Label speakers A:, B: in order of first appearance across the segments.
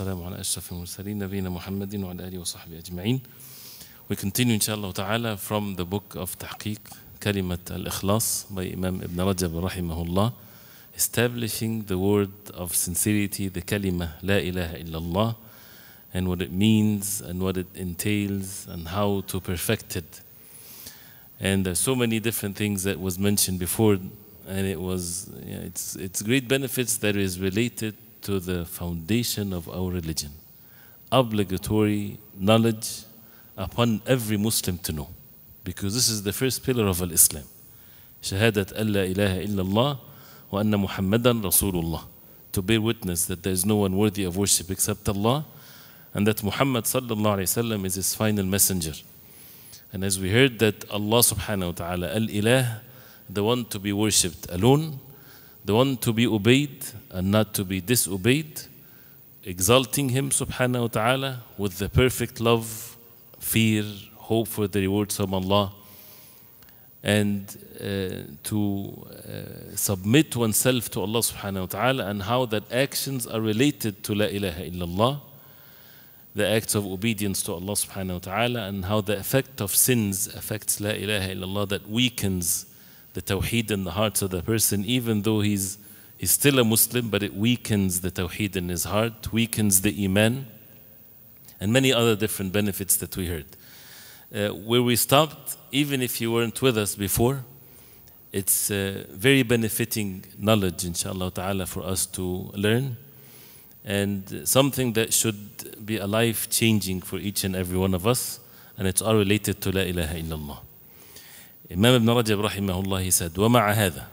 A: والسلام على أشرف المرسلين نبينا محمد وعلى آله وصحبه أجمعين We continue إن شاء الله تعالى from the book of تحقيق كلمة الإخلاص by Imam Ibn Rajab رحمه الله establishing the word of sincerity the كلمة لا إله إلا الله and what it means and what it entails and how to perfect it and there's so many different things that was mentioned before and it was you know, it's it's great benefits that is related to the foundation of our religion, obligatory knowledge upon every Muslim to know, because this is the first pillar of Islam. Shahadat Allah ilaha illallah wa anna Muhammadan Rasulullah. To bear witness that there is no one worthy of worship except Allah and that Muhammad sallallahu alayhi wasallam is his final messenger. And as we heard that Allah subhanahu wa ta'ala, al-ilah, the one to be worshipped alone, the one to be obeyed and not to be disobeyed, exalting Him subhanahu wa ta'ala with the perfect love, fear, hope for the rewards of Allah, and uh, to uh, submit oneself to Allah subhanahu wa ta'ala, and how that actions are related to La ilaha illallah, the acts of obedience to Allah subhanahu wa ta'ala, and how the effect of sins affects La ilaha illallah that weakens the tawheed in the heart of the person, even though he's, he's still a Muslim, but it weakens the tawheed in his heart, weakens the iman, and many other different benefits that we heard. Uh, where we stopped, even if you weren't with us before, it's uh, very benefiting knowledge, inshallah ta'ala, for us to learn and something that should be a life changing for each and every one of us, and it's all related to La ilaha illallah. Imam Ibn Rajab rahimahullah he said وَمَعَ هَذَا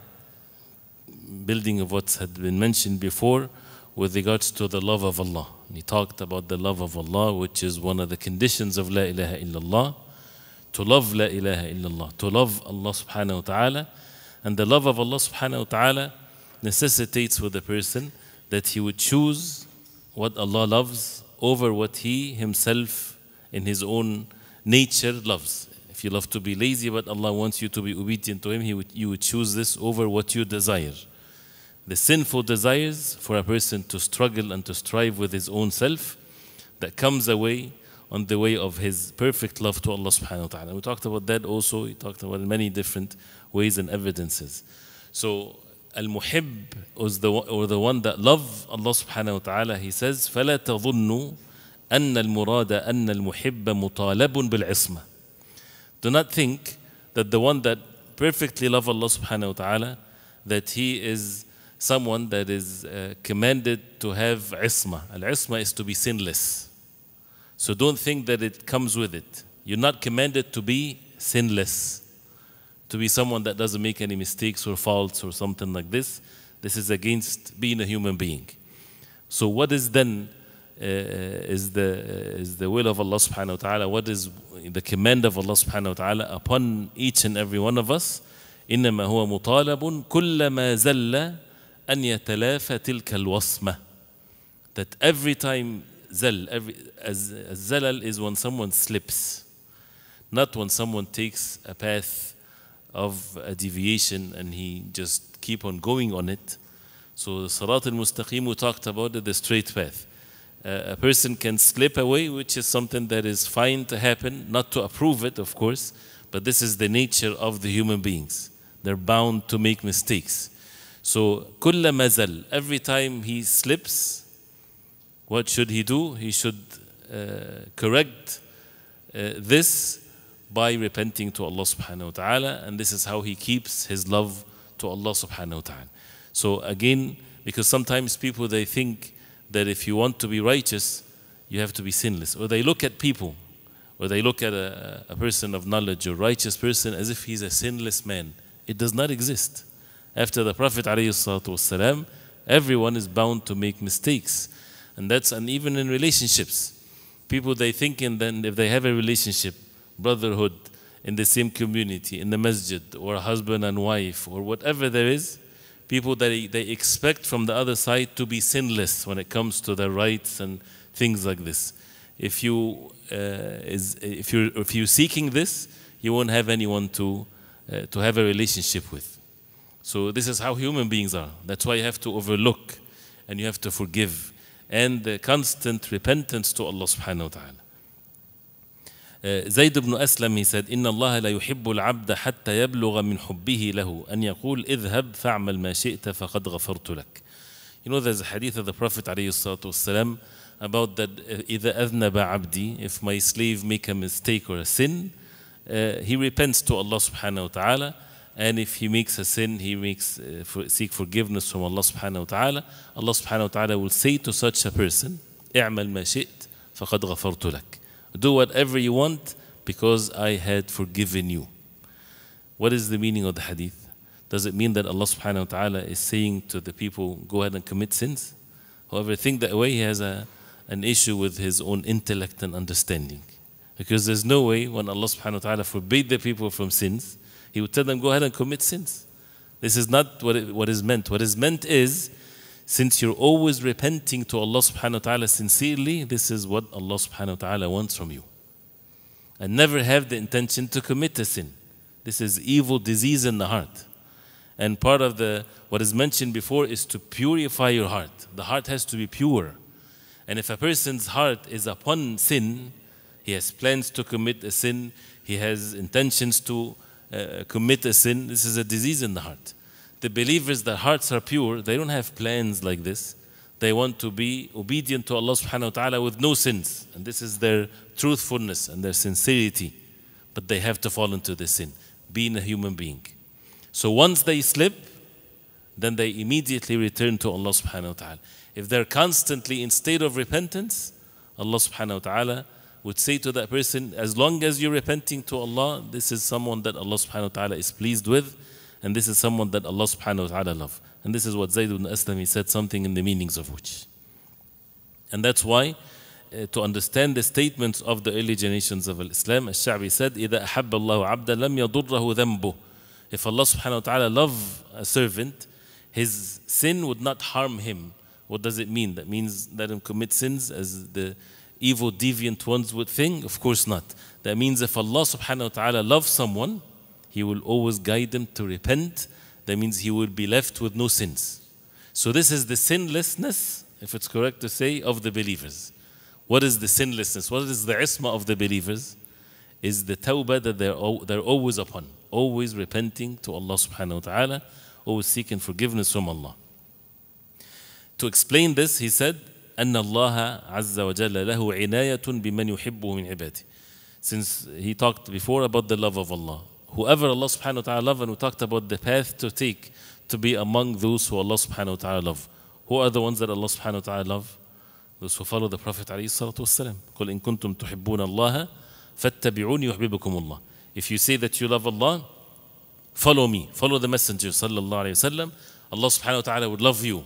A: building of what had been mentioned before with regards to the love of Allah he talked about the love of Allah which is one of the conditions of La ilaha illallah to love La ilaha illallah to love Allah subhanahu wa ta'ala and the love of Allah subhanahu wa ta'ala necessitates with the person that he would choose what Allah loves over what he himself in his own nature loves you love to be lazy, but Allah wants you to be obedient to Him, he would, you would choose this over what you desire. The sinful desires for a person to struggle and to strive with his own self that comes away on the way of his perfect love to Allah subhanahu wa ta'ala. We talked about that also, we talked about many different ways and evidences. So Al-Muhib the, or the one that love Allah subhanahu wa ta'ala, he says, فَلَا تَظُنُّوا أَنَّ الْمُرَادَ أَنَّ الْمُحِبَّ مُطَالَبٌ بِالْعِصْمَةِ do not think that the one that perfectly love Allah subhanahu wa ta'ala, that he is someone that is uh, commanded to have isma. Al-isma is to be sinless. So don't think that it comes with it. You're not commanded to be sinless, to be someone that doesn't make any mistakes or faults or something like this. This is against being a human being. So what is then uh, is the uh, is the will of Allah subhanahu wa ta'ala what is the command of Allah subhanahu wa ta'ala upon each and every one of us إنما هو مطالب كلما زل أن يتلافى تلك الوصمة that every time زل every الزلل is when someone slips not when someone takes a path of a deviation and he just keep on going on it so salatul Salat we talked about it, the straight path a person can slip away, which is something that is fine to happen, not to approve it, of course, but this is the nature of the human beings. They're bound to make mistakes. So, kulla mazal, every time he slips, what should he do? He should uh, correct uh, this by repenting to Allah subhanahu wa ta'ala, and this is how he keeps his love to Allah subhanahu wa ta'ala. So, again, because sometimes people they think, that if you want to be righteous, you have to be sinless. Or they look at people, or they look at a, a person of knowledge or righteous person as if he's a sinless man. It does not exist. After the Prophet ﷺ, everyone is bound to make mistakes. And that's and even in relationships. People they think in then if they have a relationship, brotherhood in the same community, in the masjid, or husband and wife, or whatever there is, people that they, expect from the other side to be sinless when it comes to their rights and things like this. If you uh, is if you if you're seeking this, you won't have anyone to uh, to have a relationship with. So this is how human beings are. That's why you have to overlook, and you have to forgive, and the constant repentance to Allah Subhanahu wa Taala. زيد بن أسلم said إن الله لا يحب العبد حتى يبلغ من حبه له أن يقول اذهب فاعمل ما شئت فقد غفرت لك You know there's a hadith of the Prophet عليه الصلاة والسلام about that إذا أذنب عبدي if my slave make a mistake or a sin uh, he repents to Allah سبحانه وتعالى and if he makes a sin he makes uh, for, seek forgiveness from Allah سبحانه وتعالى Allah سبحانه وتعالى will say to such a person اعمل ما شئت فقد غفرت لك Do whatever you want because I had forgiven you. What is the meaning of the hadith? Does it mean that Allah subhanahu wa ta'ala is saying to the people, go ahead and commit sins? However, think that way he has a, an issue with his own intellect and understanding. Because there's no way when Allah subhanahu wa ta'ala forbade the people from sins, he would tell them, go ahead and commit sins. This is not what, it, what is meant. What is meant is since you're always repenting to Allah subhanahu wa ta'ala sincerely, this is what Allah subhanahu wa ta'ala wants from you. And never have the intention to commit a sin. This is evil disease in the heart. And part of the what is mentioned before is to purify your heart. The heart has to be pure. And if a person's heart is upon sin, he has plans to commit a sin, he has intentions to uh, commit a sin, this is a disease in the heart the believers, their hearts are pure, they don't have plans like this. They want to be obedient to Allah subhanahu wa ta'ala with no sins. And this is their truthfulness and their sincerity. But they have to fall into the sin, being a human being. So once they slip, then they immediately return to Allah subhanahu wa ta'ala. If they're constantly in state of repentance, Allah subhanahu wa ta'ala would say to that person, as long as you're repenting to Allah, this is someone that Allah subhanahu wa ta'ala is pleased with and this is someone that Allah subhanahu wa ta'ala loves. And this is what Zayd ibn Aslam, he said something in the meanings of which. And that's why, uh, to understand the statements of the early generations of Islam, as Sha'bi said, إِذَا أَحَبَّ اللَّهُ عَبْدًا لَمْ يَضُرَّهُ If Allah subhanahu wa ta'ala love a servant, his sin would not harm him. What does it mean? That means let him commit sins as the evil, deviant ones would think? Of course not. That means if Allah subhanahu wa ta'ala loves someone, he will always guide them to repent. That means he will be left with no sins. So, this is the sinlessness, if it's correct to say, of the believers. What is the sinlessness? What is the isma of the believers? Is the tawbah that they're, they're always upon, always repenting to Allah subhanahu wa ta'ala, always seeking forgiveness from Allah. To explain this, he said, أن الله عز وجل له عناية بمن يحبه من عباده. Since he talked before about the love of Allah, whoever Allah subhanahu wa ta'ala love, and we talked about the path to take to be among those who Allah subhanahu wa ta'ala love. Who are the ones that Allah subhanahu wa ta'ala love? Those who follow the Prophet alayhi salatu wasalam. قُلْ إِن كُنْتُمْ تُحِبُّونَ اللَّهَ اللَّهِ If you say that you love Allah, follow me, follow the Messenger sallallahu alayhi wasallam. Allah subhanahu wa ta'ala would love you.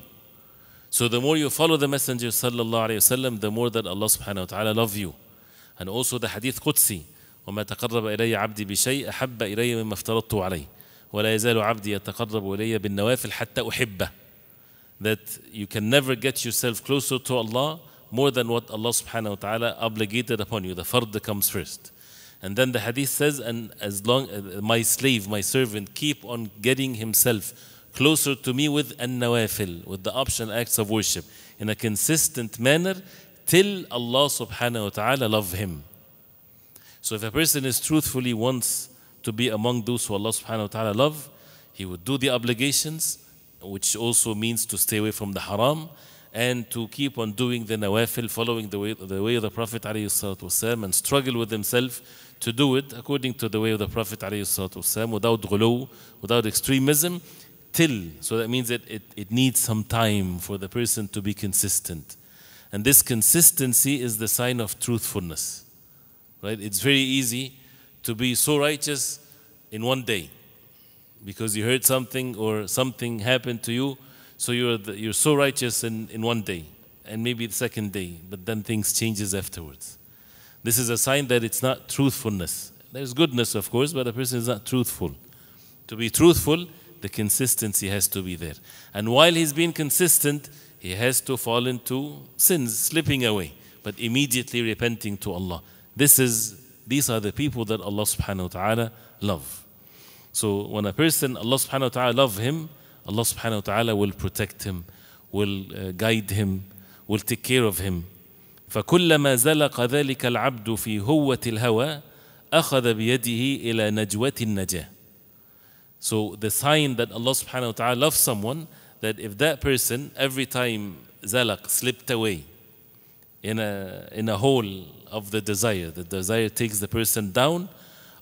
A: So the more you follow the Messenger sallallahu alayhi wasallam, the more that Allah subhanahu wa ta'ala love you. And also the hadith Qudsi, وما تقرب إلي عبدي بشيء أحب إلي مما افترضته عليه ولا يزال عبدي يتقرب إلي بالنوافل حتى أحبه that you can never get yourself closer to Allah more than what Allah subhanahu wa ta'ala obligated upon you. The fard comes first. And then the hadith says, and as long uh, my slave, my servant, keep on getting himself closer to me with an nawafil, with the optional acts of worship, in a consistent manner till Allah subhanahu wa ta'ala love him. So if a person is truthfully wants to be among those who Allah subhanahu wa ta'ala love, he would do the obligations, which also means to stay away from the haram and to keep on doing the nawafil, following the way, the way of the Prophet والسلام, and struggle with himself to do it according to the way of the Prophet والسلام, without ghulu, without extremism, till. So that means that it, it needs some time for the person to be consistent. And this consistency is the sign of truthfulness. Right? It's very easy to be so righteous in one day because you heard something or something happened to you, so you're, the, you're so righteous in, in one day and maybe the second day, but then things changes afterwards. This is a sign that it's not truthfulness. There's goodness, of course, but a person is not truthful. To be truthful, the consistency has to be there. And while he's being consistent, he has to fall into sins, slipping away, but immediately repenting to Allah. This is, these are the people that Allah subhanahu wa ta'ala love. So when a person, Allah subhanahu wa ta'ala love him, Allah subhanahu wa ta'ala will protect him, will uh, guide him, will take care of him. فكلما زلق ذلك العبد في هوة الهوى أخذ بيده إلى نجوة النجاة. So the sign that Allah subhanahu wa ta'ala loves someone, that if that person every time zalaq slipped away in a, in a hole of the desire. The desire takes the person down.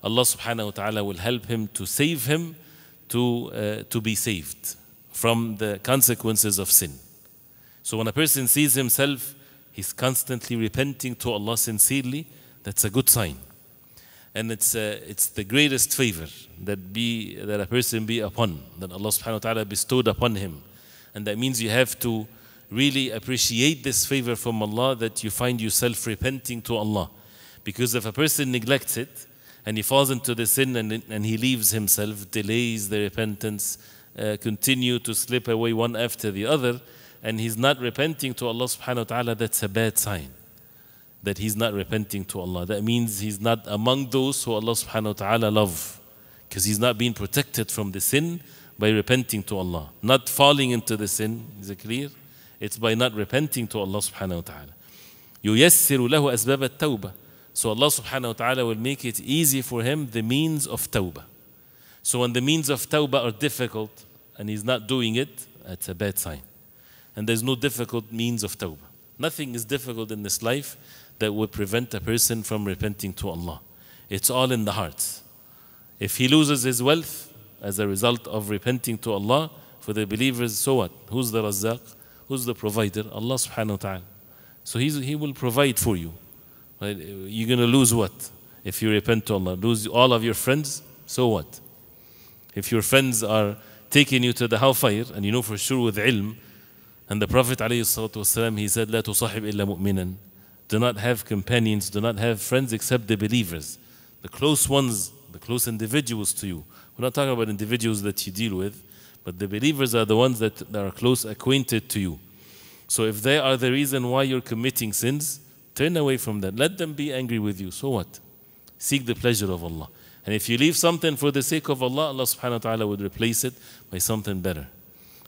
A: Allah subhanahu wa ta'ala will help him to save him, to, uh, to be saved from the consequences of sin. So when a person sees himself, he's constantly repenting to Allah sincerely, that's a good sign. And it's, uh, it's the greatest favor that, be, that a person be upon, that Allah subhanahu wa ta'ala bestowed upon him. And that means you have to really appreciate this favor from Allah that you find yourself repenting to Allah. Because if a person neglects it and he falls into the sin and, and he leaves himself, delays the repentance, uh, continue to slip away one after the other, and he's not repenting to Allah subhanahu wa ta'ala, that's a bad sign. That he's not repenting to Allah. That means he's not among those who Allah subhanahu wa ta'ala love. Because he's not being protected from the sin by repenting to Allah. Not falling into the sin. Is it clear? It's by not repenting to Allah subhanahu wa ta'ala. يُيَسِّرُ لَهُ أَسْبَابَ التَّوْبَةِ So Allah subhanahu wa ta'ala will make it easy for him the means of tawbah. So when the means of tawbah are difficult and he's not doing it, it's a bad sign. And there's no difficult means of tawbah. Nothing is difficult in this life that would prevent a person from repenting to Allah. It's all in the heart. If he loses his wealth as a result of repenting to Allah, for the believers, so what? Who's the Razzaq? Who's the provider? Allah subhanahu wa ta'ala. So he's, He will provide for you. Right? You're going to lose what? If you repent to Allah, lose all of your friends, so what? If your friends are taking you to the hellfire, and you know for sure with ilm, and the Prophet والسلام, he said, "Let تصاحب illa مؤمنا. Do not have companions, do not have friends except the believers. The close ones, the close individuals to you. We're not talking about individuals that you deal with. But the believers are the ones that are close acquainted to you. So if they are the reason why you're committing sins, turn away from that. Let them be angry with you. So what? Seek the pleasure of Allah. And if you leave something for the sake of Allah, Allah subhanahu wa ta'ala would replace it by something better.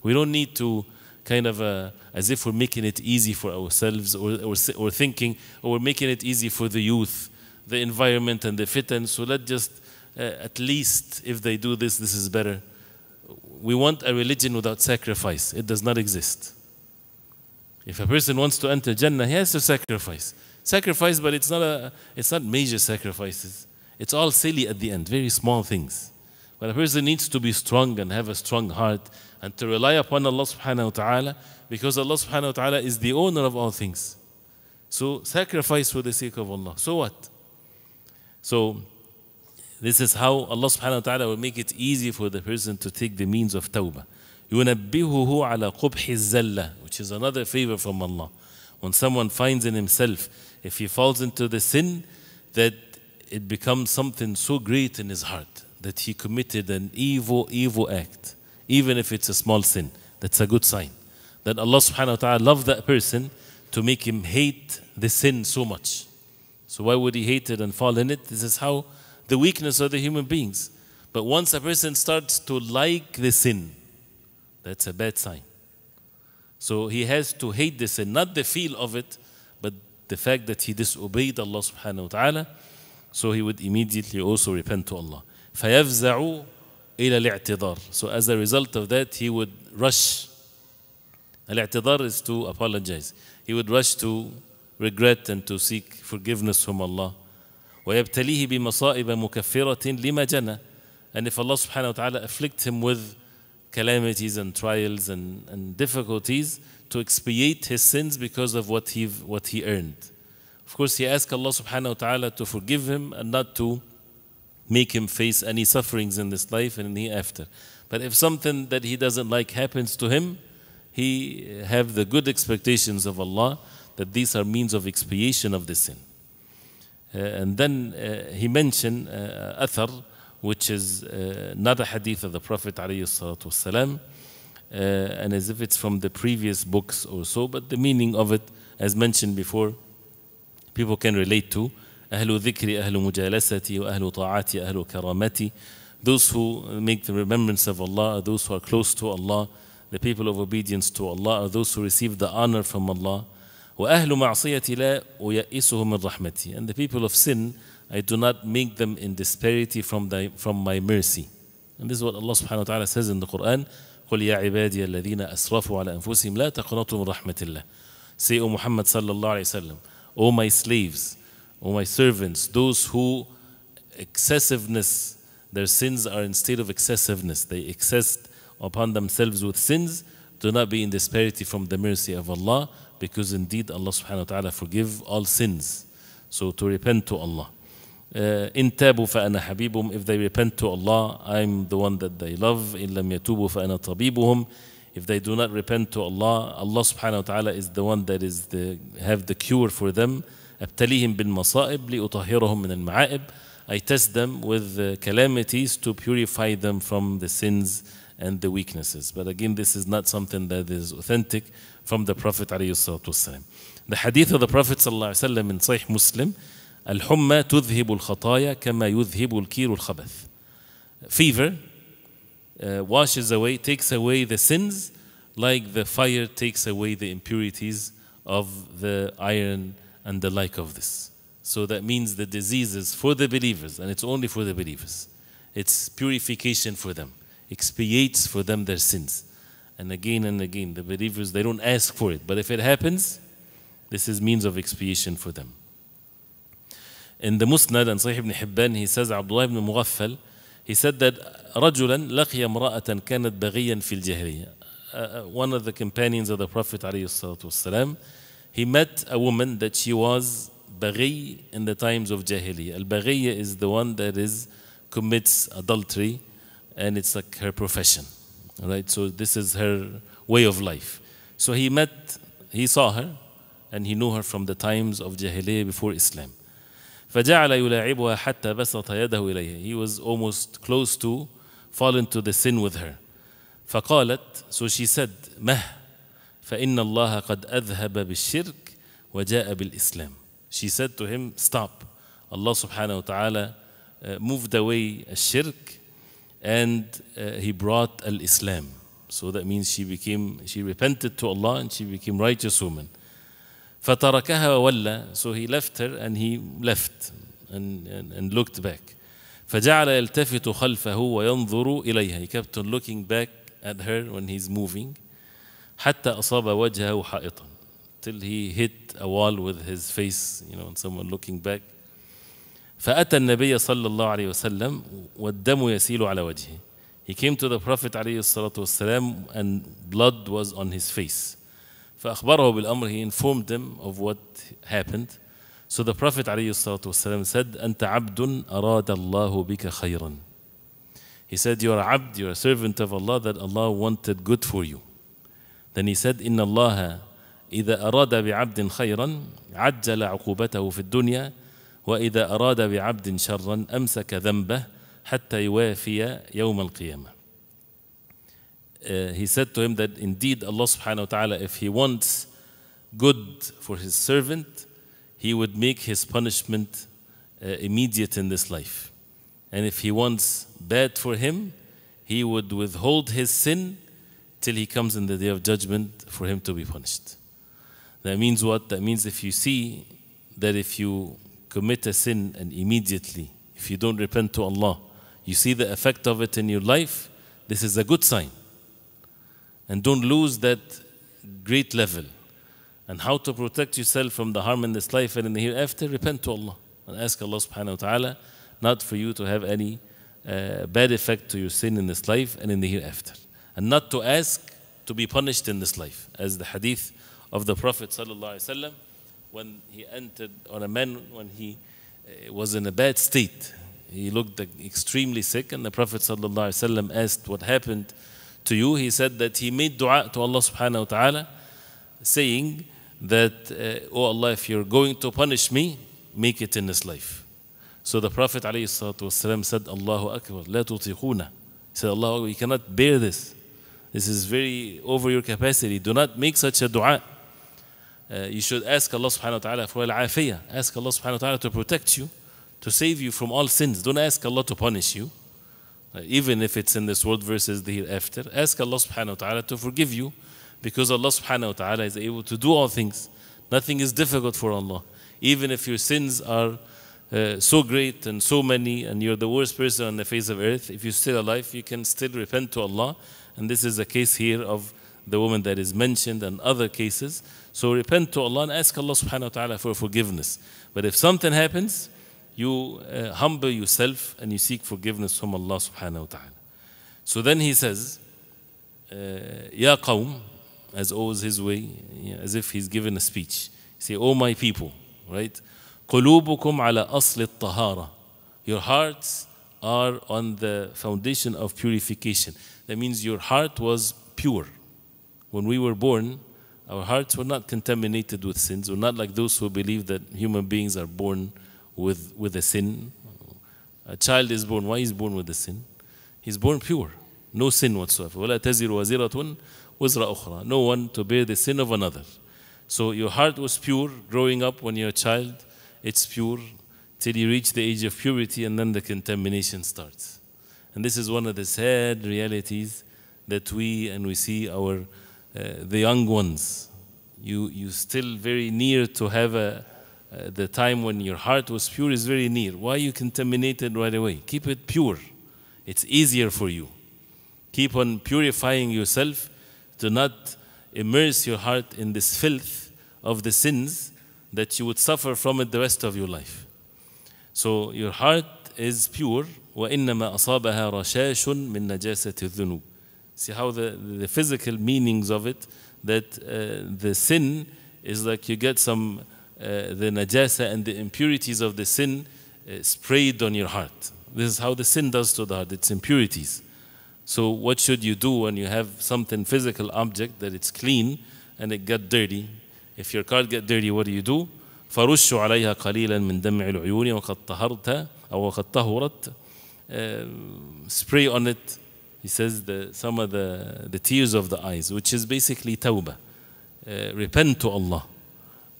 A: We don't need to kind of uh, as if we're making it easy for ourselves or, or, or thinking, or we're making it easy for the youth, the environment, and the fit. And so let just, uh, at least if they do this, this is better we want a religion without sacrifice. It does not exist. If a person wants to enter Jannah, he has to sacrifice. Sacrifice, but it's not, a, it's not major sacrifices. It's all silly at the end, very small things. But a person needs to be strong and have a strong heart and to rely upon Allah subhanahu wa ta'ala because Allah subhanahu wa ta'ala is the owner of all things. So sacrifice for the sake of Allah. So what? So this is how Allah subhanahu wa ta'ala will make it easy for the person to take the means of tawbah. يُنَبِّهُهُ عَلَى قُبْحِ الزَّلَّةِ Which is another favor from Allah. When someone finds in himself, if he falls into the sin, that it becomes something so great in his heart that he committed an evil, evil act, even if it's a small sin. That's a good sign. That Allah subhanahu wa ta'ala loved that person to make him hate the sin so much. So why would he hate it and fall in it? This is how the weakness of the human beings. But once a person starts to like the sin, that's a bad sign. So he has to hate the sin, not the feel of it, but the fact that he disobeyed Allah subhanahu wa ta'ala. So he would immediately also repent to Allah. فَيَفْزَعُ إِلَى So as a result of that, he would rush. Al-i'tidar is to apologize. He would rush to regret and to seek forgiveness from Allah ويبتليه بمصائب مكفرة لما جنى and if Allah subhanahu wa ta'ala afflict him with calamities and trials and, and difficulties to expiate his sins because of what he what he earned of course he asked Allah subhanahu wa ta'ala to forgive him and not to make him face any sufferings in this life and in the after but if something that he doesn't like happens to him he have the good expectations of Allah that these are means of expiation of the sin uh, and then uh, he mentioned uh, Athar, which is uh, another hadith of the Prophet والسلام, uh, and as if it's from the previous books or so, but the meaning of it, as mentioned before, people can relate to. أهل ذكري أهل مجالستي وأهل طاعتي أهل كرامتي those who make the remembrance of Allah are those who are close to Allah the people of obedience to Allah are those who receive the honor from Allah وأهل معصيتي لا أيئسهم من رحمتي and the people of sin I do not make them in disparity from, thy, from my mercy and this is what Allah subhanahu wa ta'ala says in the Quran قل يا عبادي الذين أسرفوا على أنفسهم لا تقنطوا من رحمة الله say O Muhammad sallallahu alayhi wa sallam O my slaves O my servants those who excessiveness their sins are in state of excessiveness they excess upon themselves with sins do not be in disparity from the mercy of Allah because indeed Allah subhanahu wa ta'ala forgive all sins. So to repent to Allah. إن تابوا فأنا حبيبهم if they repent to Allah I'm the one that they love إن لم يتوبوا فأنا طبيبهم if they do not repent to Allah Allah subhanahu wa ta'ala is the one that is the have the cure for them أبتليهم بالمصائب لأطهرهم من المعائب I test them with calamities to purify them from the sins and the weaknesses. But again, this is not something that is authentic from the Prophet ﷺ. The hadith of the Prophet ﷺ in Sahih Muslim, الحمى تذهب الخطايا كما يذهب الكير الخبث. Fever uh, washes away, takes away the sins like the fire takes away the impurities of the iron and the like of this. So that means the disease is for the believers and it's only for the believers. It's purification for them expiates for them their sins. And again and again, the believers, they don't ask for it. But if it happens, this is means of expiation for them. In the Musnad and Sahih ibn Hibban, he says, Abdullah ibn Mughaffal, he said that رجلا لقي امرأة كانت بغيا في الجاهلية. Uh, one of the companions of the Prophet والسلام, he met a woman that she was بغيّ in the times of Jahiliyyah. Al-baghiyya is the one that is commits adultery and it's like her profession, right? So this is her way of life. So he met, he saw her, and he knew her from the times of Jahiliyyah before Islam. He was almost close to fall into the sin with her. فقالت, so she said, مه فإن الله قد أذهب بالشرك وجاء بالإسلام. She said to him, stop. Allah subhanahu wa ta'ala uh, moved away a shirk and uh, he brought al-Islam. So that means she became, she repented to Allah and she became righteous woman. فَتَرَكَهَا وَلَّى So he left her and he left and, and, and looked back. فَجَعَلَ يَلْتَفِتُ خَلْفَهُ وَيَنْظُرُ إِلَيْهَا He kept on looking back at her when he's moving. حَتَّى أَصَابَ وَجْهَهُ حَائِطًا Till he hit a wall with his face, you know, and someone looking back. فأتى النبي صلى الله عليه وسلم والدم يسيل على وجهه. He came to the Prophet عليه الصلاة والسلام and blood was on his face. فأخبره بالأمر he informed them of what happened. So the Prophet عليه الصلاة والسلام said أنت عبد أراد الله بك خيرا. He said you are a abd, you are a servant of Allah that Allah wanted good for you. Then he said إن الله إذا أراد بعبد خيرا عجل عقوبته في الدنيا واذا اراد بعبد شرا امسك ذنبه حتى يوافي يوم الْقِيَامَةِ uh, he said to him that indeed Allah subhanahu wa ta'ala if he wants good for his servant he would make his punishment uh, immediate in this life and if he wants bad for him he would withhold his sin till he comes in the day of judgment for him to be punished. That means what? That means if you see that if you commit a sin and immediately, if you don't repent to Allah, you see the effect of it in your life, this is a good sign. And don't lose that great level. And how to protect yourself from the harm in this life and in the hereafter, repent to Allah and ask Allah subhanahu wa ta'ala not for you to have any uh, bad effect to your sin in this life and in the hereafter. And not to ask to be punished in this life, as the hadith of the Prophet sallallahu alayhi wa sallam, when he entered on a man when he eh, was in a bad state. He looked extremely sick, and the Prophet ﷺ asked what happened to you. He said that he made dua to Allah subhanahu wa ta'ala, saying that, eh, Oh Allah, if you're going to punish me, make it in this life. So the Prophet ﷺ said, Allahu Akbar, la tutiquna. He said, Allah, we cannot bear this. This is very over your capacity. Do not make such a dua. Uh, you should ask Allah subhanahu wa ta'ala for al-afiyah. Ask Allah subhanahu wa ta'ala to protect you, to save you from all sins. Don't ask Allah to punish you, uh, even if it's in this world versus the hereafter. Ask Allah subhanahu wa ta'ala to forgive you because Allah subhanahu wa ta'ala is able to do all things. Nothing is difficult for Allah. Even if your sins are uh, so great and so many and you're the worst person on the face of earth, if you're still alive, you can still repent to Allah. And this is a case here of the woman that is mentioned and other cases. So repent to Allah and ask Allah subhanahu wa ta'ala for forgiveness. But if something happens, you uh, humble yourself and you seek forgiveness from Allah subhanahu wa ta'ala. So then he says, uh, Ya qawm, as always his way, as if he's given a speech. Say, O oh my people, right? قلوبكم على أصل الطهارة. Your hearts are on the foundation of purification. That means your heart was pure when we were born, our hearts were not contaminated with sins. We're not like those who believe that human beings are born with, with a sin. A child is born. Why is born with a sin? He's born pure, no sin whatsoever. وَلَا تَزِرُ وَزِرَةٌ وَزْرَ أُخْرَى No one to bear the sin of another. So your heart was pure growing up when you're a child. It's pure till you reach the age of purity and then the contamination starts. And this is one of the sad realities that we and we see our uh, the young ones. You, you still very near to have a, uh, uh, the time when your heart was pure is very near. Why you contaminated right away? Keep it pure. It's easier for you. Keep on purifying yourself. Do not immerse your heart in this filth of the sins that you would suffer from it the rest of your life. So your heart is pure وإنما أصابها رشاش من نجاسة الذنوب See how the, the physical meanings of it, that uh, the sin is like you get some, uh, the najasa and the impurities of the sin uh, sprayed on your heart. This is how the sin does to the heart, its impurities. So what should you do when you have something physical object that it's clean and it got dirty? If your car get dirty, what do you do? فرشوا عليها قليلا من دمع العيون وقد طهرت أو وقد طهرت spray on it he says the, some of the, the tears of the eyes, which is basically tawbah. Uh, repent to Allah.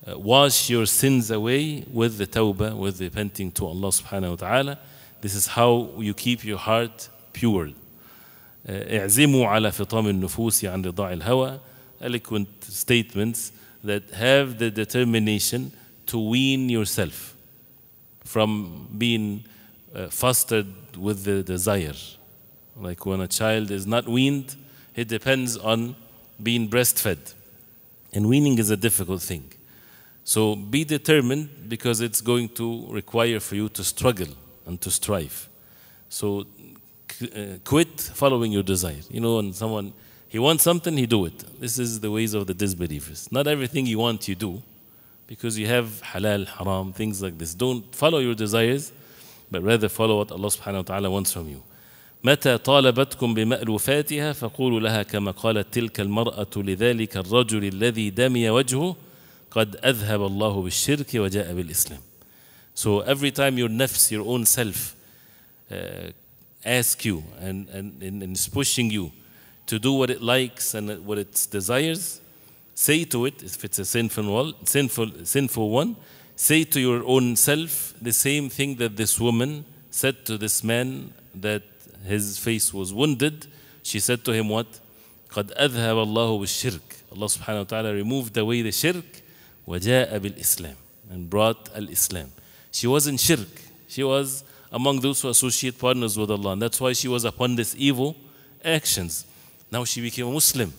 A: Uh, wash your sins away with the tawbah, with repenting to Allah subhanahu wa ta'ala. This is how you keep your heart pure. اعزموا على فطام النفوس عن رضاع الهوى eloquent statements that have the determination to wean yourself from being uh, fostered with the desire like when a child is not weaned, it depends on being breastfed. And weaning is a difficult thing. So be determined because it's going to require for you to struggle and to strive. So uh, quit following your desire. You know, when someone, he wants something, he do it. This is the ways of the disbelievers. Not everything you want, you do. Because you have halal, haram, things like this. Don't follow your desires, but rather follow what Allah subhanahu wa ta'ala wants from you. متى طالبتكم بمألوفاتها فقولوا لها كما قالت تلك المرأة لذلك الرجل الذي دمي وجهه قد أذهب الله بالشرك وجاء بالإسلام. So every time your nafs, your own self, uh, ask you and, and, and is pushing you to do what it likes and what it desires, say to it, if it's a sinful one, sinful, sinful one, say to your own self the same thing that this woman said to this man that his face was wounded, she said to him, What? قد أذهب الله بالشرك. Allah subhanahu wa ta'ala removed away the shirk, وجاء بالإسلام, and brought al-Islam. She wasn't shirk, she was among those who associate partners with Allah. And that's why she was upon this evil actions. Now she became a Muslim.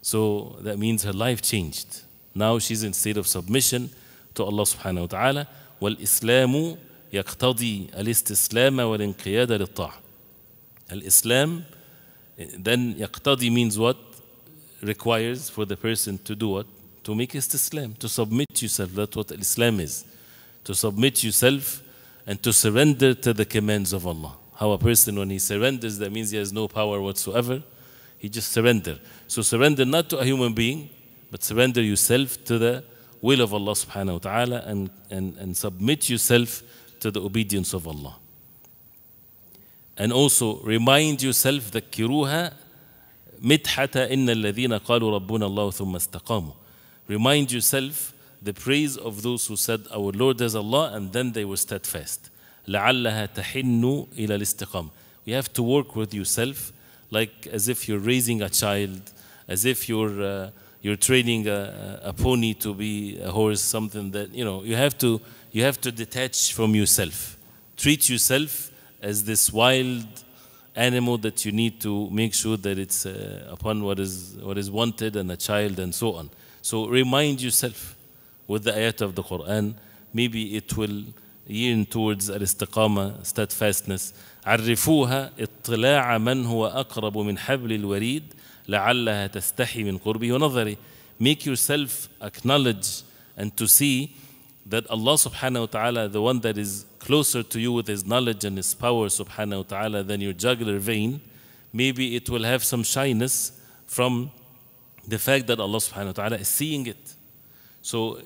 A: So that means her life changed. Now she's in state of submission to Allah subhanahu wa ta'ala. وَالْإِسْلَامُ يَقْتَضِي الْإِسْتِسْلَامَ وَالْإِنْقِيَادَ لِلطَّاعَةِ Al-Islam then yaqtadi means what? Requires for the person to do what? To make istislam, to submit yourself. That's what Islam is. To submit yourself and to surrender to the commands of Allah. How a person, when he surrenders, that means he has no power whatsoever. He just surrender. So surrender not to a human being, but surrender yourself to the will of Allah subhanahu wa ta'ala and, and, and submit yourself to the obedience of Allah and also remind yourself ذكروها مدحة إن الذين قالوا ربنا الله ثم استقاموا remind yourself the praise of those who said our Lord is Allah and then they were steadfast لعلها تحن إلى الاستقامة We have to work with yourself like as if you're raising a child as if you're uh, you're training a, a pony to be a horse something that you know you have to you have to detach from yourself treat yourself as this wild animal that you need to make sure that it's uh, upon what is, what is wanted and a child and so on. So remind yourself with the ayat of the Quran, maybe it will yearn towards al-istiqama, steadfastness. عرفوها اطلاع من هو أقرب من حبل الوريد لعلها تستحي من قربه ونظره. Make yourself acknowledge and to see that Allah subhanahu wa ta'ala, the one that is closer to you with His knowledge and His power, subhanahu wa ta'ala, than your jugular vein, maybe it will have some shyness from the fact that Allah subhanahu wa ta'ala is seeing it. So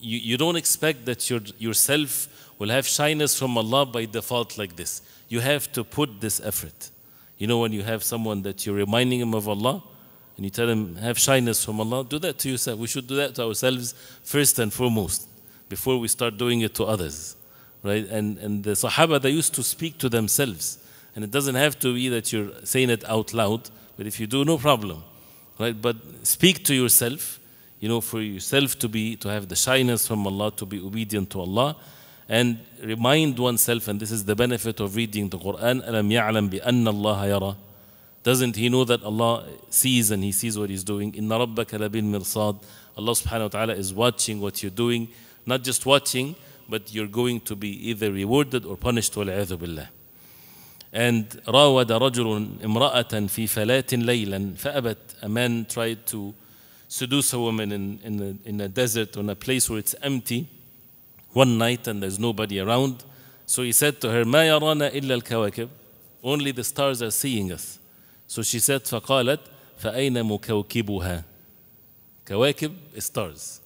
A: you, you don't expect that your, yourself will have shyness from Allah by default like this. You have to put this effort. You know, when you have someone that you're reminding him of Allah and you tell him, have shyness from Allah, do that to yourself. We should do that to ourselves first and foremost before we start doing it to others right? And, and the Sahaba, they used to speak to themselves. And it doesn't have to be that you're saying it out loud, but if you do, no problem, right? But speak to yourself, you know, for yourself to be, to have the shyness from Allah, to be obedient to Allah, and remind oneself, and this is the benefit of reading the Quran, أَلَمْ يَعْلَمْ بِأَنَّ اللَّهَ يَرَى Doesn't he know that Allah sees and he sees what he's doing? إِنَّ رَبَّكَ لَبِالْمِرْصَادِ Allah subhanahu wa ta'ala is watching what you're doing, not just watching, but you're going to be either rewarded or punished والعياذ بالله and راود رجل امرأة في فلاة ليلا فأبت a man tried to seduce a woman in, in, a, in a desert on a place where it's empty one night and there's nobody around so he said to her ما يرانا إلا الكواكب only the stars are seeing us so she said فقالت فأين مكوكبها كواكب stars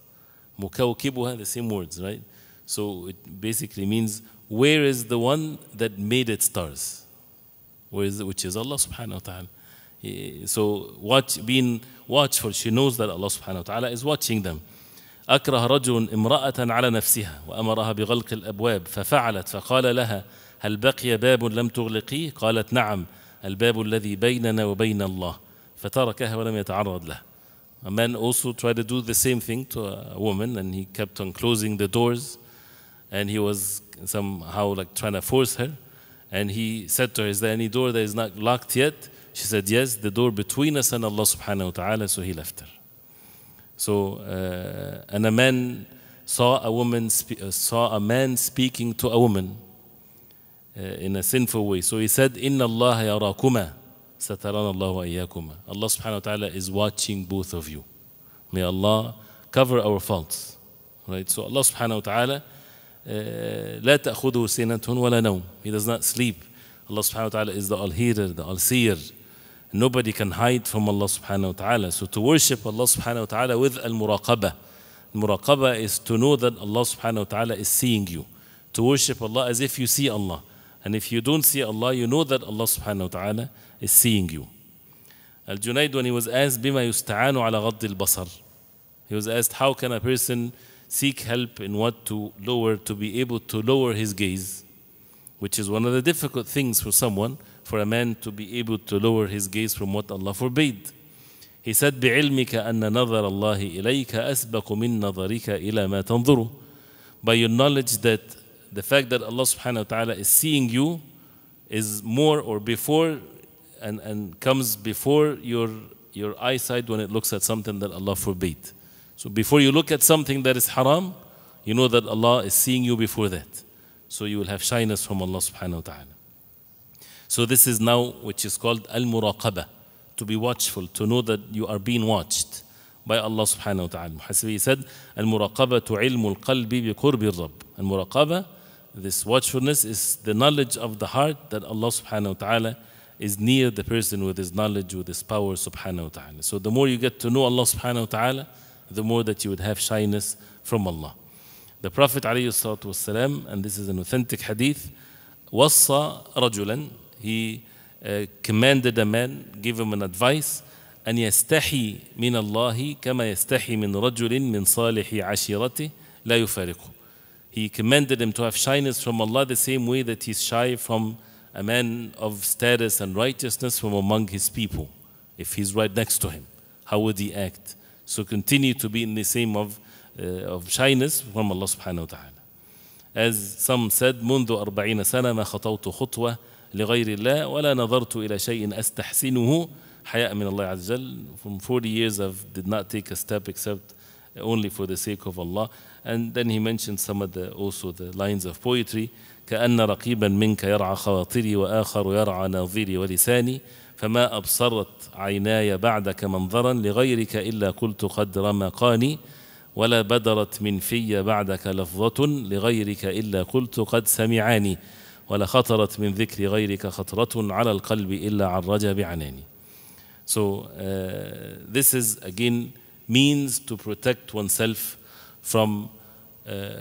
A: مكوكبها the same words right so it basically means, where is the one that made it stars? Where is it, which is Allah subhanahu wa ta'ala. So watch, being watchful, she knows that Allah subhanahu wa ta'ala is watching them. أكره رجل امرأة على نفسها وأمرها بغلق الأبواب ففعلت فقال لها هل بقي باب لم تغلقي؟ قالت نعم الباب الذي بيننا وبين الله فتركها ولم يتعرض له A man also tried to do the same thing to a woman and he kept on closing the doors and he was somehow like trying to force her. And he said to her, Is there any door that is not locked yet? She said, Yes, the door between us and Allah subhanahu wa ta'ala. So he left her. So, uh, and a man saw a woman, uh, saw a man speaking to a woman uh, in a sinful way. So he said, Inna Allah yarakuma, satarana Allah wa iyakuma. Allah subhanahu wa ta'ala is watching both of you. May Allah cover our faults. Right? So Allah subhanahu wa ta'ala لا تأخذه سنة ولا نوم he does not sleep Allah subhanahu wa ta'ala is the all-hearer the all-seer nobody can hide from Allah subhanahu wa ta'ala so to worship Allah subhanahu wa ta'ala with al-muraqabah muraqabah is to know that Allah subhanahu wa ta'ala is seeing you to worship Allah as if you see Allah and if you don't see Allah you know that Allah subhanahu wa ta'ala is seeing you Al-Junaid when he was asked بما يستعان على غض البصر he was asked how can a person seek help in what to lower to be able to lower his gaze, which is one of the difficult things for someone, for a man to be able to lower his gaze from what Allah forbade. He said, بعلمك أن نظر الله إليك أسبق من نظرك إلى ما By your knowledge that the fact that Allah subhanahu wa ta'ala is seeing you is more or before and, and comes before your, your eyesight when it looks at something that Allah forbade. So before you look at something that is haram, you know that Allah is seeing you before that. So you will have shyness from Allah subhanahu wa ta'ala. So this is now which is called al-muraqabah, to be watchful, to know that you are being watched by Allah subhanahu wa ta'ala. Muhasibi said, al-muraqabah tu ilmul qalbi bi qurbi rabb. Al-muraqabah, this watchfulness is the knowledge of the heart that Allah subhanahu wa ta'ala is near the person with his knowledge, with his power subhanahu wa ta'ala. So the more you get to know Allah subhanahu wa ta'ala, the more that you would have shyness from Allah. The Prophet والسلام, and this is an authentic hadith, wassa rajulan, he uh, commanded a man, gave him an advice, "An yastahi min Allahi kama yastahi min رجل min salihi عشيرته la يفارقه. He commanded him to have shyness from Allah the same way that he's shy from a man of status and righteousness from among his people. If he's right next to him, how would he act? So continue to be in the same of, uh, of shyness from Allah subhanahu wa ta'ala. As some said, منذ أربعين سنة ما خطوت خطوة لغير الله ولا نظرت إلى شيء أستحسنه حياء من الله عز وجل. From 40 years I've did not take a step except only for the sake of Allah. And then he mentioned some of the also the lines of poetry. كأن رقيبا منك يرعى خواطري وآخر يرعى ناظري ولساني فما أبصرت عيناي بعدك منظرا لغيرك إلا قلت قد رمقاني ولا بدرت من في بعدك لفظة لغيرك إلا قلت قد سمعاني ولا خطرت من ذكر غيرك خطرة على القلب إلا عرج بعناني So uh, this is again means to protect oneself from uh,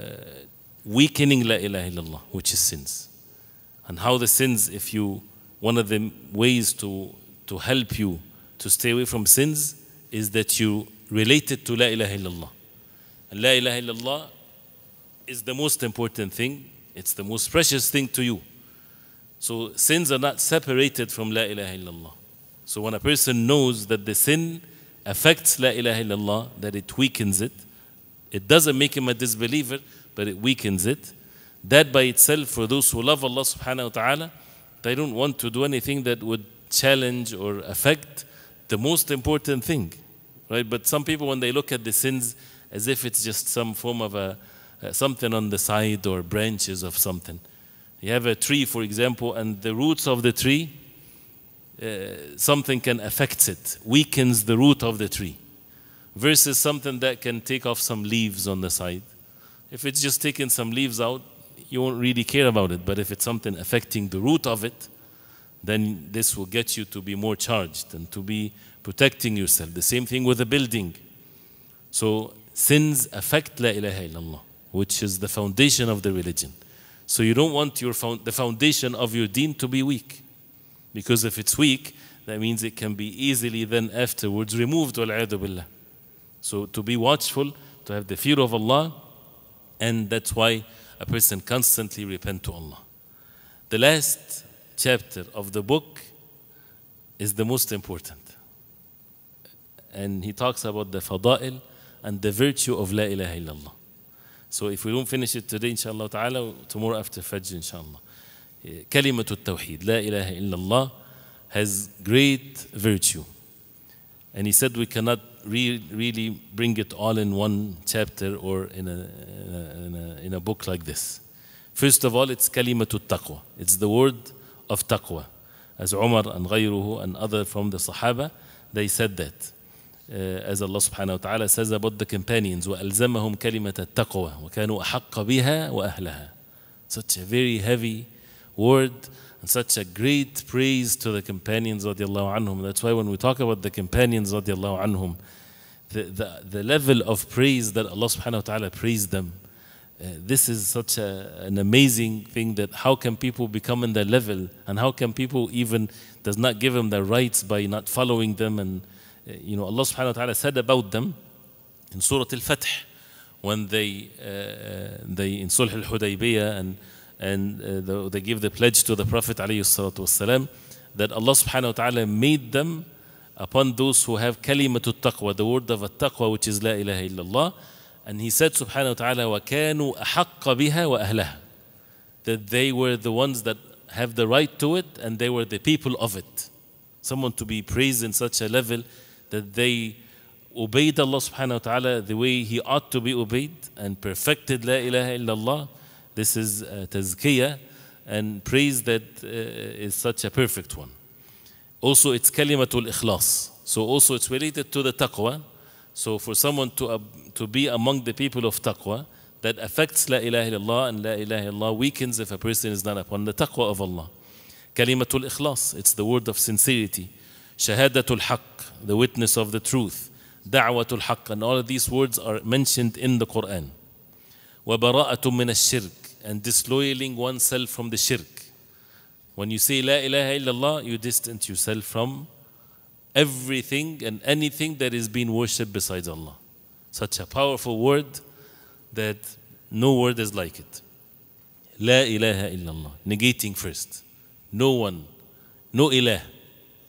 A: weakening La ilaha illallah, which is sins. And how the sins, if you, one of the ways to, to help you to stay away from sins is that you relate it to La ilaha illallah. And La ilaha illallah is the most important thing, it's the most precious thing to you. So sins are not separated from La ilaha illallah. So when a person knows that the sin affects La ilaha illallah, that it weakens it. It doesn't make him a disbeliever, but it weakens it. That by itself, for those who love Allah subhanahu wa ta'ala, they don't want to do anything that would challenge or affect the most important thing, right? But some people, when they look at the sins, as if it's just some form of a uh, something on the side or branches of something. You have a tree, for example, and the roots of the tree uh, something can affect it, weakens the root of the tree, versus something that can take off some leaves on the side. If it's just taking some leaves out, you won't really care about it. But if it's something affecting the root of it, then this will get you to be more charged and to be protecting yourself. The same thing with the building. So sins affect La ilaha illallah, which is the foundation of the religion. So you don't want your the foundation of your deen to be weak. Because if it's weak, that means it can be easily then afterwards removed. So to be watchful, to have the fear of Allah, and that's why a person constantly repent to Allah. The last chapter of the book is the most important. And he talks about the fada'il and the virtue of La ilaha illallah. So if we don't finish it today, inshallah ta'ala, tomorrow after Fajr, inshallah. كلمة التوحيد لا إله إلا الله has great virtue and he said we cannot re really bring it all in one chapter or in a, in a, in a book like this first of all it's كلمة التقوى it's the word of taqwa as Umar and غيره and other from the Sahaba they said that uh, as Allah subhanahu wa ta'ala says about the companions وَأَلْزَمَهُمْ كَلِمَةَ التَّقْوَى وَكَانُوا أَحَقَّ بِهَا وَأَهْلَهَا such a very heavy word and such a great praise to the companions radiallahu anhum. That's why when we talk about the companions radiallahu anhum, the, the, the level of praise that Allah subhanahu wa ta'ala praised them, uh, this is such a, an amazing thing that how can people become in their level and how can people even does not give them their rights by not following them and uh, you know Allah subhanahu wa ta'ala said about them in Surah al Fath when they uh, uh, they in Sulh Al-Hudaybiyah and and uh, they give the pledge to the Prophet والسلام, that Allah subhanahu wa ta'ala made them upon those who have kalimatul taqwa, the word of taqwa which is la ilaha illallah. And he said subhanahu wa ta'ala, وَكَانُوا أَحَقَّ بِهَا وَأَهْلَهَا That they were the ones that have the right to it and they were the people of it. Someone to be praised in such a level that they obeyed Allah subhanahu wa ta'ala the way he ought to be obeyed and perfected la ilaha illallah this is uh, tazkiyah and praise that uh, is such a perfect one. Also, it's kalimatul ikhlas. So also it's related to the taqwa. So for someone to, uh, to be among the people of taqwa, that affects la ilaha illallah and la ilaha illallah weakens if a person is not upon the taqwa of Allah. Kalimatul ikhlas, it's the word of sincerity. Shahadatul haqq, the witness of the truth. Da'watul haqq, and all of these words are mentioned in the Quran. min من shirk and disloyaling oneself from the shirk. When you say La ilaha illallah, you distance yourself from everything and anything that is being worshipped besides Allah. Such a powerful word that no word is like it. La ilaha illallah. Negating first. No one, no ilah,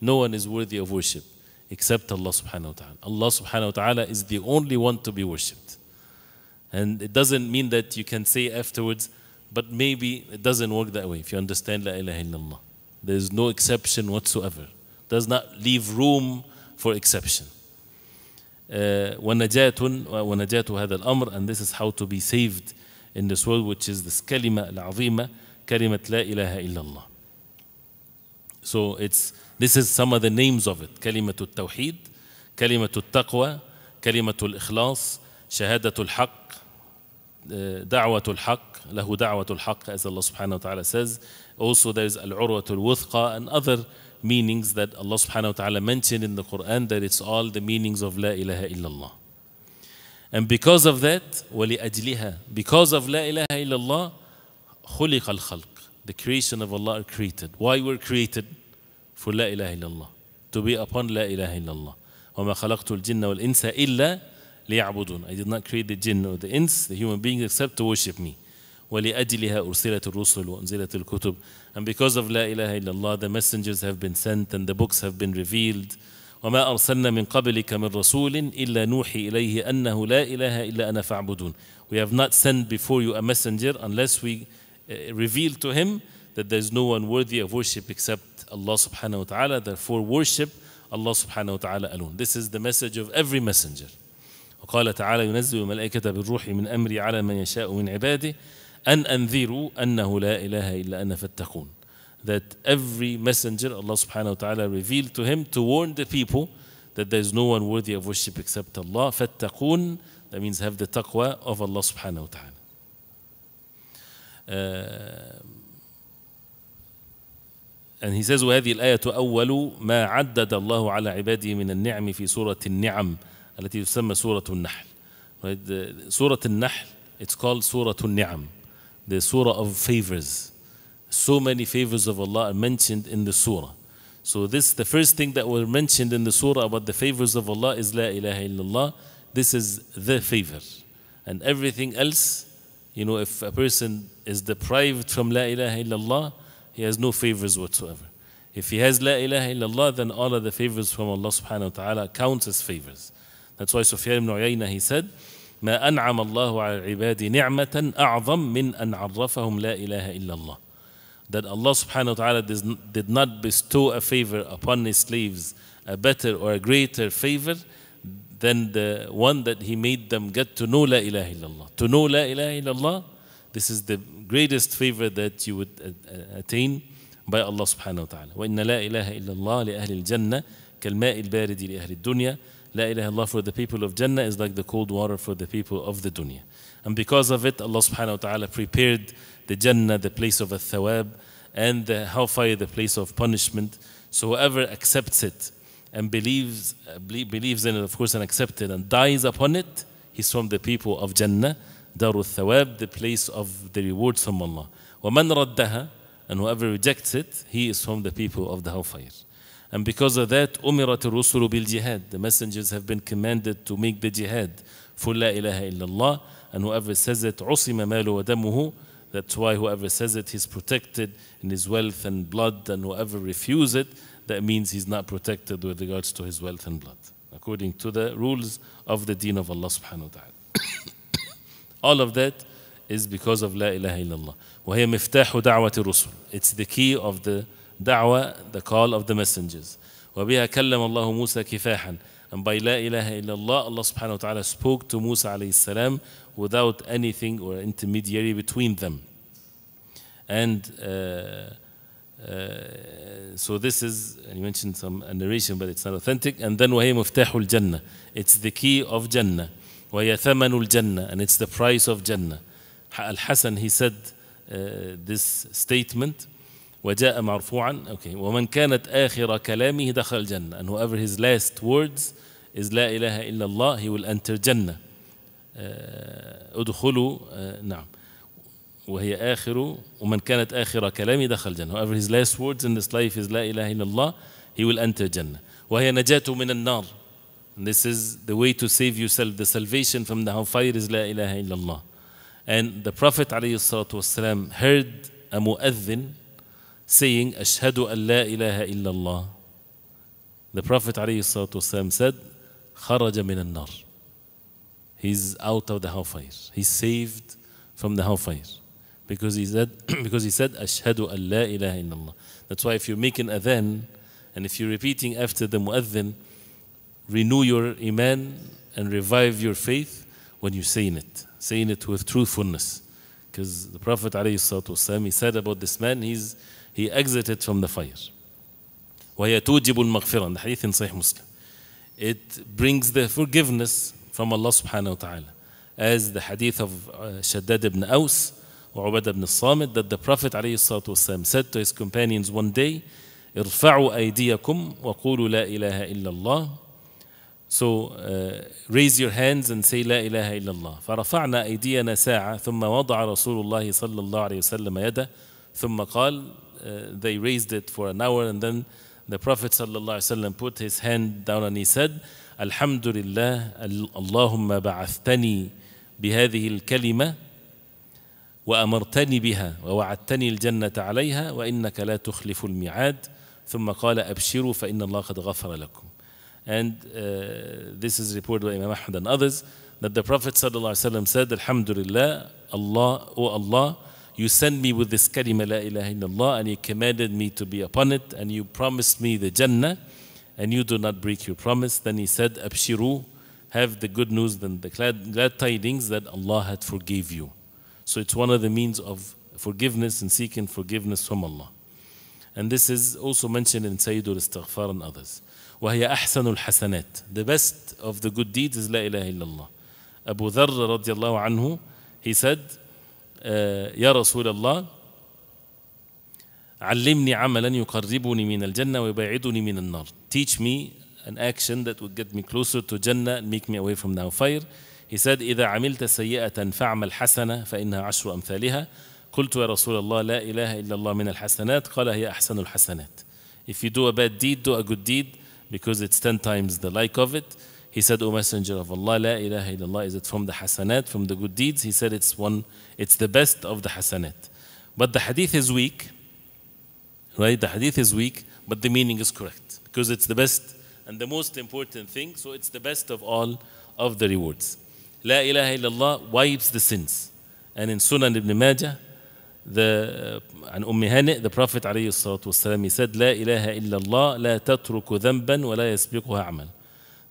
A: no one is worthy of worship except Allah subhanahu wa ta'ala. Allah subhanahu wa ta'ala is the only one to be worshipped. And it doesn't mean that you can say afterwards, but maybe it doesn't work that way if you understand La ilaha illallah. There is no exception whatsoever. Does not leave room for exception. ونجاة uh, ونجاة هذا الأمر and this is how to be saved in this world which is this كلمة العظيمة كلمة لا إله إلا الله so it's this is some of the names of it كلمة التوحيد كلمة التقوى كلمة الإخلاص شهادة الحق دعوة الحق له دعوة الحق as Allah subhanahu wa ta'ala says. Also there is العروة urwatul and other meanings that Allah subhanahu wa ta'ala mentioned in the Quran that it's all the meanings of لا إله إلا الله. And because of that, وَلِأَجْلِهَا Because of لا إله إلا الله, خُلِقَ الْخَلْقِ The creation of Allah are created. Why were created? For لا إله إلا الله. To be upon لا إله إلا الله. وَمَا خَلَقْتُ الْجِنَّ وَالْإِنسَ إِلَّا لِيَعْبُدُونَ I did not create the jinn or the ins, the human beings, except to worship me. ولأجلها أرسلت الرسل وأنزلت الكتب and because of لا إله إلا الله the messengers have been sent and the books have been revealed وما أرسلنا من قبلك من رسول إلا نوحي إليه أنه لا إله إلا أنا فاعبدون we have not sent before you a messenger unless we reveal to him that there is no one worthy of worship except Allah subhanahu wa ta'ala therefore worship Allah subhanahu wa ta'ala alone this is the message of every messenger وقال تعالى ينزل الملائكة بالروح من أمري على من يشاء من عباده أن أنذروا أنه لا إله إلا أنا فاتقون that every messenger Allah subhanahu wa ta'ala revealed to him to warn the people that there is no one worthy of worship except Allah فاتقون that means have the taqwa of Allah subhanahu wa ta'ala uh, and he says وهذه الآية أول ما عدد الله على عباده من النعم في سورة النعم التي تسمى سورة النحل سورة النحل it's called سورة النعم the surah of favors. So many favors of Allah are mentioned in the surah. So this, the first thing that were mentioned in the surah about the favors of Allah is La ilaha illallah. This is the favor. And everything else, you know, if a person is deprived from La ilaha illallah, he has no favors whatsoever. If he has La ilaha illallah, then all of the favors from Allah subhanahu wa ta'ala count as favors. That's why Sufyan ibn Uyayna, he said, ما أنعم الله على العباد نعمة أعظم من أن عرفهم لا إله إلا الله. That Allah subhanahu wa ta'ala did not bestow a favor upon His slaves, a better or a greater favor than the one that He made them get to know La ilaha illallah. To know La ilaha illallah, this is the greatest favor that you would attain by Allah subhanahu wa ta'ala. وإن لا إله إلا الله لأهل الجنة كالماء البارد لأهل الدنيا. La ilaha illallah for the people of Jannah is like the cold water for the people of the dunya. And because of it, Allah subhanahu wa ta'ala prepared the Jannah, the place of a thawab, and the hellfire, the place of punishment. So whoever accepts it and believes, believes in it, of course, and accepts it and dies upon it, he's from the people of Jannah, Darul Thawab, the place of the rewards from Allah. وَمَنْ رَدَّهَا And whoever rejects it, he is from the people of the hellfire. And because of that, أمرت الرسل بالجهاد. The messengers have been commanded to make the jihad for لا إله إلا الله. And whoever says it, عصم ماله ودمه. That's why whoever says it, he's protected in his wealth and blood. And whoever refuses it, that means he's not protected with regards to his wealth and blood. According to the rules of the deen of Allah subhanahu wa ta'ala. All of that is because of لا إله إلا الله. وهي مفتاح دعوة الرسل. It's the key of the Da'wah, the call of the messengers. وَبِهَا كَلَّمَ اللَّهُ مُوسَى كِفَاحًا And by La ilaha illallah, Allah subhanahu wa ta'ala spoke to Musa alayhi salam without anything or intermediary between them. And uh, uh, so this is, and you mentioned some narration, but it's not authentic. And then وَهِيَ مُفْتَاحُ الْجَنَّةِ It's the key of Jannah. وَهِيَ ثَمَنُ الْجَنَّةِ And it's the price of Jannah. Al-Hasan, he said uh, this statement. وجاء مرفوعا اوكي ومن كانت اخر كلامه دخل الجنه and whoever his last words is لا اله الا الله he will enter جنه ادخلوا نعم وهي اخر ومن كانت اخر كلامه دخل الجنه whoever his last words in this life is لا اله الا الله he will enter جنه وهي نجاة من النار and this is the way to save yourself the salvation from the fire is لا اله الا الله and the prophet عليه الصلاه والسلام heard a muadhin saying, Ashhadu an la ilaha illallah. The Prophet والسلام, said, خرج من النار. He's out of the hellfire. He's saved from the hellfire. Because he said, because he said, Ashhadu an la ilaha illallah. That's why if you are making adhan, and if you're repeating after the muadhin, renew your iman and revive your faith when you're saying it. Saying it with truthfulness. Because the Prophet ﷺ, he said about this man, he's he exited from the fire وهي توجب المغفرة ده حديث صحيح مسلم it brings the forgiveness from Allah subhanahu wa ta'ala as the hadith of Shaddad ibn Aus or Ubadah ibn Samit that the Prophet عليه الصلاة والسلام said to his companions one day ارفعوا أيديكم وقولوا لا إله إلا الله So uh, raise your hands and say لا إله إلا الله فرفعنا أيدينا ساعة ثم وضع رسول الله صلى الله عليه وسلم يده ثم قال uh, they raised it for an hour and then the Prophet ﷺ put his hand down and he said, Alhamdulillah, Allahumma ba'athani بهذه الكلمة وأمرتني بها ووعدتني الجنة عليها وإنك لا تخلف الميعاد ثم قال أبشروا فإن الله قد غفر لكم and uh, this is reported by Imam Ahmad and others that the Prophet صلى الله عليه وسلم said Alhamdulillah Allah O oh Allah You sent me with this kalima la ilaha illallah and you commanded me to be upon it and you promised me the Jannah and you do not break your promise. Then he said, Abshiru, have the good news then the glad, glad tidings that Allah had forgave you. So it's one of the means of forgiveness and seeking forgiveness from Allah. And this is also mentioned in Sayyidul Istighfar and others. وهي أحسن الحسنات The best of the good deeds is la ilaha illallah. Abu Dharr رضي anhu he said, آه، يا رسول الله علمني عملا يقربني من الجنة ويبعدني من النار teach me an action that would get me closer to Jannah and make me away from the he said إذا عملت سيئة فاعمل حسنة فإنها عشر أمثالها قلت يا رسول الله لا إله إلا الله من الحسنات قال هي أحسن الحسنات if you do a bad deed do a good deed because it's 10 times the like of it He said, O Messenger of Allah, La ilaha illallah, is it from the hasanat, from the good deeds? He said, it's one, it's the best of the hasanat. But the hadith is weak, right? The hadith is weak, but the meaning is correct because it's the best and the most important thing, so it's the best of all of the rewards. La ilaha illallah wipes the sins. And in Sunan ibn Majah, the, uh, عن أم هانئ the Prophet عليه والسلام he said لا إله إلا الله لا تترك ذنبا ولا يسبقها عمل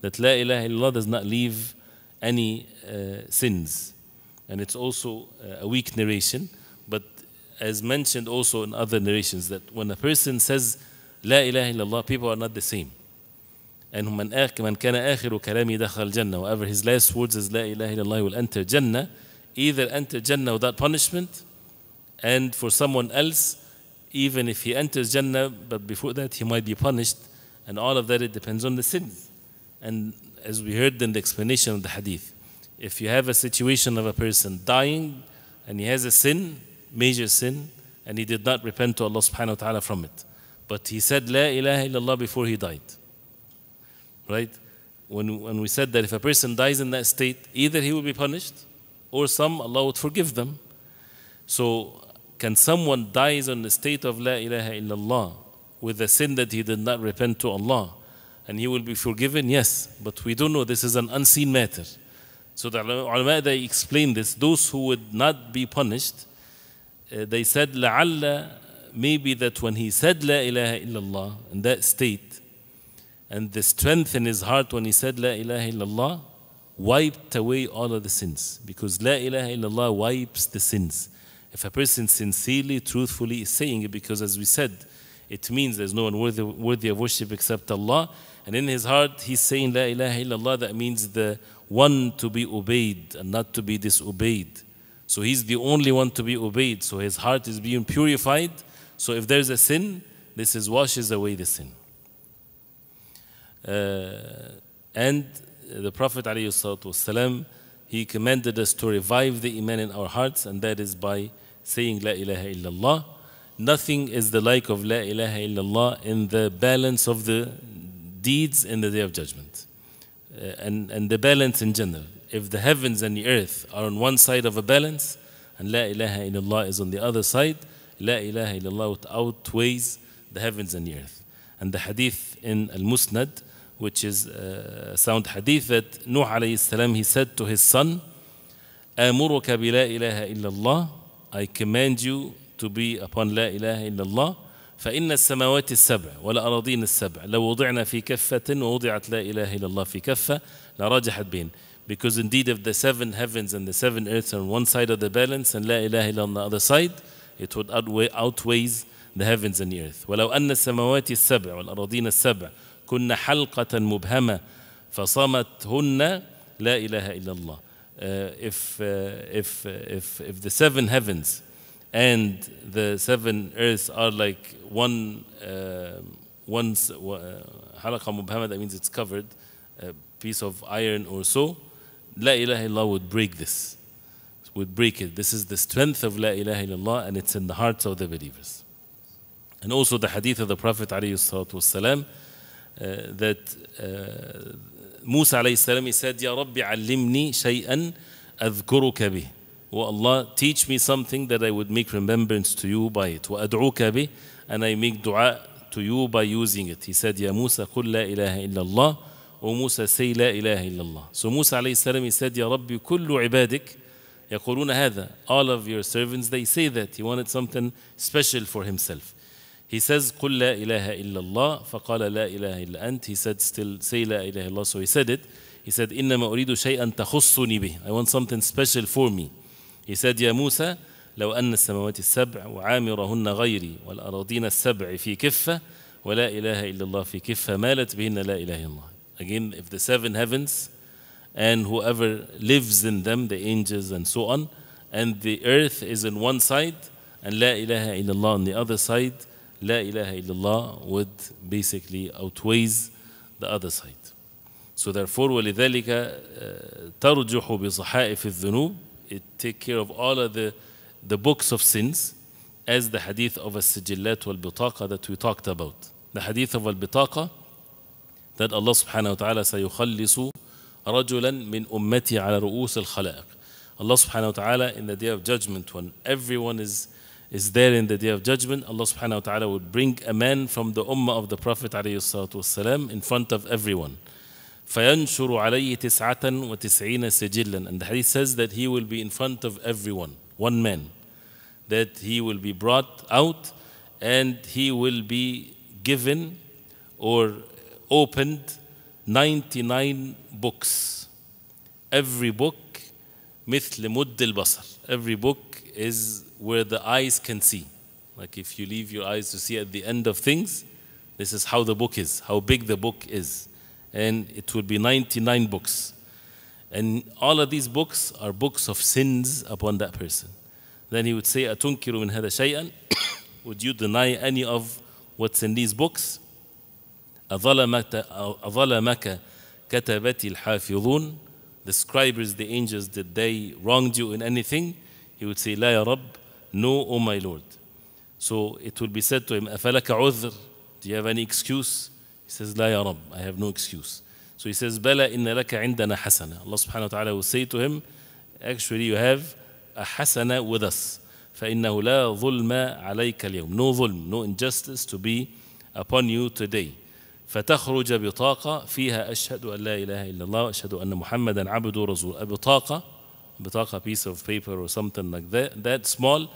A: that La ilaha illallah does not leave any uh, sins. And it's also uh, a weak narration, but as mentioned also in other narrations, that when a person says La ilaha illallah, people are not the same. And من, آخر من كان آخر كلامي whoever his last words is La Ilaha Illallah will enter Jannah either enter Jannah without punishment and for someone else even if he enters Jannah but before that he might be punished and all of that it depends on the sins and as we heard in the explanation of the hadith, if you have a situation of a person dying and he has a sin, major sin, and he did not repent to Allah subhanahu wa ta'ala from it. But he said La ilaha illallah before he died. Right? When, when we said that if a person dies in that state, either he will be punished or some Allah would forgive them. So can someone dies on the state of La ilaha illallah with a sin that he did not repent to Allah and he will be forgiven? Yes, but we don't know. This is an unseen matter. So the ulama, they explain this. Those who would not be punished, uh, they said, Allah." Maybe that when he said La ilaha illallah in that state, and the strength in his heart when he said La ilaha illallah wiped away all of the sins. Because La ilaha illallah wipes the sins. If a person sincerely, truthfully is saying it, because as we said, it means there's no one worthy, worthy of worship except Allah. And in his heart, he's saying, La ilaha illallah, that means the one to be obeyed and not to be disobeyed. So he's the only one to be obeyed. So his heart is being purified. So if there's a sin, this is washes away the sin. Uh, and the Prophet والسلام, he commanded us to revive the iman in our hearts, and that is by saying La ilaha illallah. Nothing is the like of La ilaha illallah in the balance of the deeds in the day of judgment uh, and, and the balance in general. If the heavens and the earth are on one side of a balance and La ilaha illallah is on the other side, La ilaha illallah outweighs the heavens and the earth. And the hadith in Al Musnad, which is uh, a sound hadith that Nuh alayhi salam he said to his son, أمرك بلا إله إلا الله I command you to be upon La Ilaha Illallah. فإن السماوات السبع والأراضين السبع لو وضعنا في كفة ووضعت لا إله إلا الله في كفة لرجحت بين because indeed if the seven heavens and the seven earths are on one side of the balance and لا إله إلا on the other side it would outweigh, outweighs the heavens and the earth ولو أن السماوات السبع والأراضين السبع كن حلقة مبهمة فصمتهن لا إله إلا الله uh, if, uh, if, uh, if, if the seven heavens and the seven earths are like one, um, uh, one halaqa that means it's covered, a piece of iron or so, La ilaha illallah would break this, would break it. This is the strength of La ilaha illallah and it's in the hearts of the believers. And also the hadith of the Prophet والسلام, uh, that uh, Musa alayhi salam, he said, Ya Rabbi, allimni shay'an adhkuruka bih. Allah, teach me something that I would make remembrance to you by it. وَأَدْعُوكَ And I make dua to you by using it. He said, Ya Musa, قُلْ لَا إِلَهَ إِلَّا اللَّهِ O Musa, say La illallah. So Musa alayhi salam, he said, Ya Rabbi, kullu ibadik يقولون هذا. All of your servants, they say that. He wanted something special for himself. He says, قل لا إله إلا الله فقال لا إله إلا أنت He said still say لا إله إلا الله So he said it He said إنما أريد شيئا تخصني به I want something special for me said, يا موسى لو أن السماوات السبع وعامرهن غيري والأراضين السبع في كفة ولا إله إلا الله في كفة مالت بهن لا إله إلا الله again if the seven heavens and whoever lives in them the angels and so on and the earth is on one side and لا إله إلا الله on the other side لا إله إلا الله would basically outweighs the other side so therefore ولذلك ترجح بصحائف الذنوب it take care of all of the, the books of sins as the hadith of as-sijillat wal-bitaqa that we talked about. The hadith of al-bitaqa that Allah subhanahu wa ta'ala سيخلص رجلا من أمتي على رؤوس الخلائق. Allah subhanahu wa ta'ala in the day of judgment when everyone is is there in the day of judgment, Allah subhanahu wa ta'ala would bring a man from the ummah of the Prophet والسلام, in front of everyone. فينشر عليه تسعة وتسعين سجلا and the hadith says that he will be in front of everyone one man that he will be brought out and he will be given or opened 99 books every book مثل مد البصر every book is where the eyes can see like if you leave your eyes to see at the end of things this is how the book is how big the book is and it will be 99 books. And all of these books are books of sins upon that person. Then he would say, أَتُنْكِرُ min hada shay'an." Would you deny any of what's in these books? أَظَلَمَكَ كَتَبَتِ الْحَافِظُونَ The scribes, the angels, did they wronged you in anything? He would say, لا رب, no, O oh my Lord. So it will be said to him, أَفَلَكَ عُذْرٍ Do you have any excuse? He says, لا يا رب, I have no excuse. So he says, بلى إن لك عندنا حسنة. Allah subhanahu wa ta'ala will say to him, actually you have a hasana with us. فإنه لا ظلم عليك اليوم. No ظلم, no injustice to be upon you today. فتخرج بطاقة فيها أشهد أن لا إله إلا الله أَشْهَدُ أن محمدا عَبْدُ ورسوله. بطاقة, بطاقة piece of paper or something like that, that small.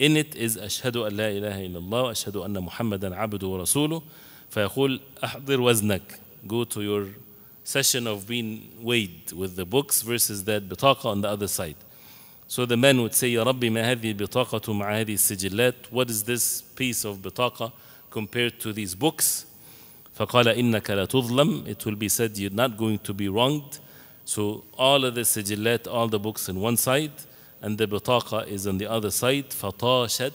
A: In it is أشهد أن لا إله إلا الله وأشهد أن محمدا عبده ورسوله. فيقول أحضر وزنك go to your session of being weighed with the books versus that بطاقة on the other side So the man would say, يا ربي ما هذه البطاقة مع هذه السجلات What is this piece of بطاقة compared to these books فقال إنك لا تظلم It will be said you're not going to be wronged So all of the سجلات, all the books on one side and the bitaqa is on the other side فطاشت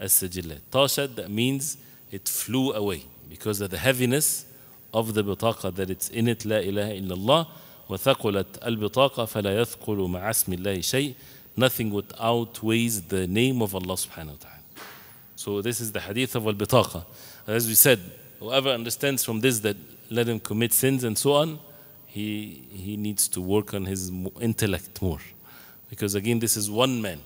A: السجلات طاشت that means it flew away because of the heaviness of the bitaqa that it's in it لا إله إلا الله وثقلت البطاقة فلا يثقل مع اسم الله شيء nothing would outweighs the name of Allah subhanahu wa ta'ala so this is the hadith of al-bitaqa as we said whoever understands from this that let him commit sins and so on he he needs to work on his intellect more because again this is one man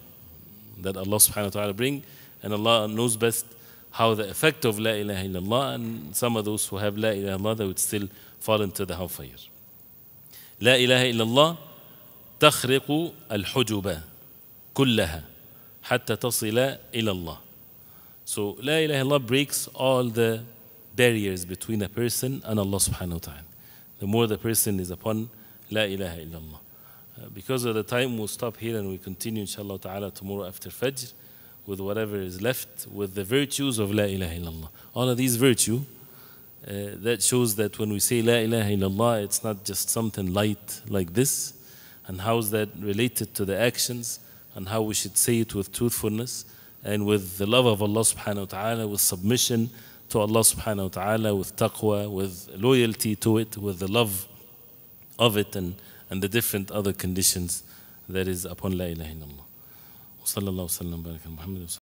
A: that Allah subhanahu wa ta'ala bring and Allah knows best how the effect of La ilaha illallah, and some of those who have La ilaha illallah, they would still fall into the hellfire. La ilaha illallah تخرق الحجب كلها حتى تصل إلى الله. So La ilaha الله breaks all the barriers between a person and Allah subhanahu wa ta'ala. The more the person is upon La ilaha إلا الله. Uh, because of the time, we'll stop here and we continue inshallah ta'ala tomorrow after Fajr with whatever is left, with the virtues of La ilaha illallah. All of these virtue, uh, that shows that when we say La ilaha illallah, it's not just something light like this. And how is that related to the actions and how we should say it with truthfulness and with the love of Allah subhanahu wa ta'ala, with submission to Allah subhanahu wa ta'ala, with taqwa, with loyalty to it, with the love of it and, and the different other conditions that is upon La ilaha illallah. صلى الله وسلم وبارك على محمد وسلم